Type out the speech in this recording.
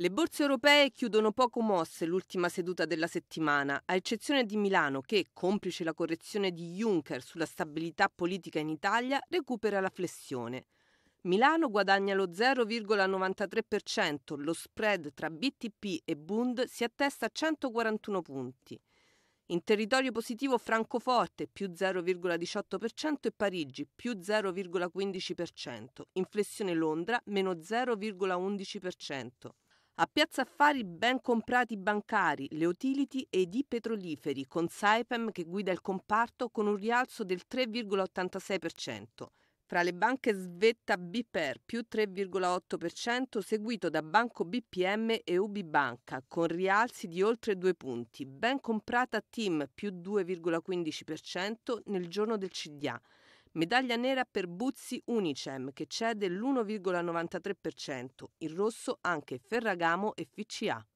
Le borse europee chiudono poco mosse l'ultima seduta della settimana, a eccezione di Milano che, complice la correzione di Juncker sulla stabilità politica in Italia, recupera la flessione. Milano guadagna lo 0,93%, lo spread tra BTP e Bund si attesta a 141 punti. In territorio positivo Francoforte più 0,18% e Parigi più 0,15%, in flessione Londra meno 0,11%. A Piazza Affari ben comprati i bancari, le utility ed i petroliferi, con Saipem che guida il comparto con un rialzo del 3,86%. Fra le banche svetta Biper più 3,8%, seguito da Banco BPM e UbiBanca con rialzi di oltre 2 punti. Ben comprata Team più 2,15% nel giorno del CDA. Medaglia nera per Buzzi Unicem che cede l'1,93%, in rosso anche Ferragamo e FCA.